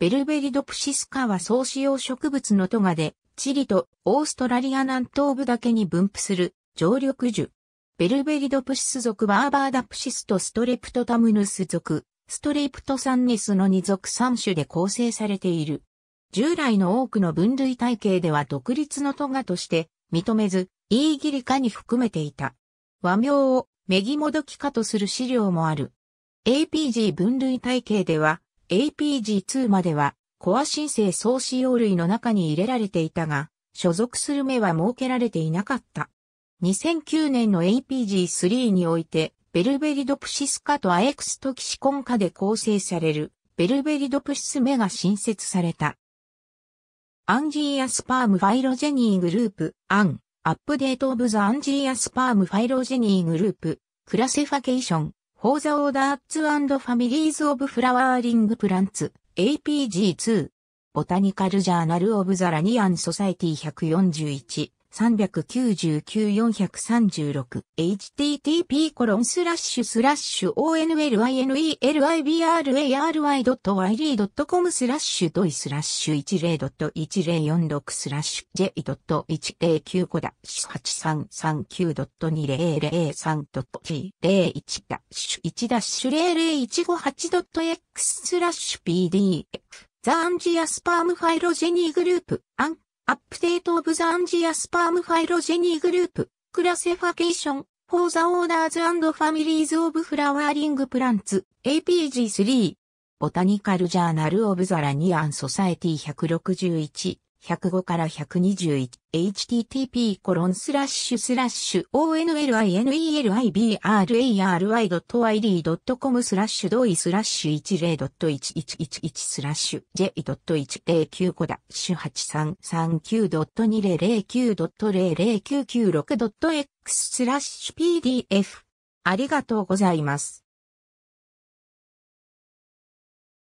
ベルベリドプシスカは総使用植物のトガで、チリとオーストラリア南東部だけに分布する常緑樹。ベルベリドプシス属バーバーダプシスとストレプトタムヌス属、ストレプトサンネスの2属3種で構成されている。従来の多くの分類体系では独立のトガとして認めず、イーギリカに含めていた。和名をメギモドキカとする資料もある。APG 分類体系では、APG2 までは、コア申請総使用類の中に入れられていたが、所属する目は設けられていなかった。2009年の APG3 において、ベルベリドプシス化とアエクストキシコン化で構成される、ベルベリドプシス目が新設された。アンジーアスパームファイロジェニーグループ、アン、アップデートオブザアンジーアスパームファイロジェニーグループ、クラセファケーション、For the Orders and Families of Flowering Plants, APG2、ボタニカルジャーナルオブザラニアンソサイティ141。399-436http コロンスラッシュスラッシュ o n l i n y e l i b r a r y y l y c o m スラッシュドイスラッシュ10.1046スラッシュ j.109 5ダッ 8339.2003.g01 ダッシュ 00158.x スラッシュ pdf ザンジアスパームファイロジェニーグループアンアップデートオブザアンジアスパームファイロジェニーグループ、クラセファケーション、フォーザオーダーズアンドファミリーズオブフラワーリングプランツ、APG3、ボタニカルジャーナルオブザラニアンソサエティ161、105から 121http コロンスラッシュスラッシュ o n l i n e l i b r a r y i d c o m スラッシュ同意スラッシュ10.1111スラッシュ j.109 5 8339.2009.00996.x スラッシュ pdf ありがとうございます。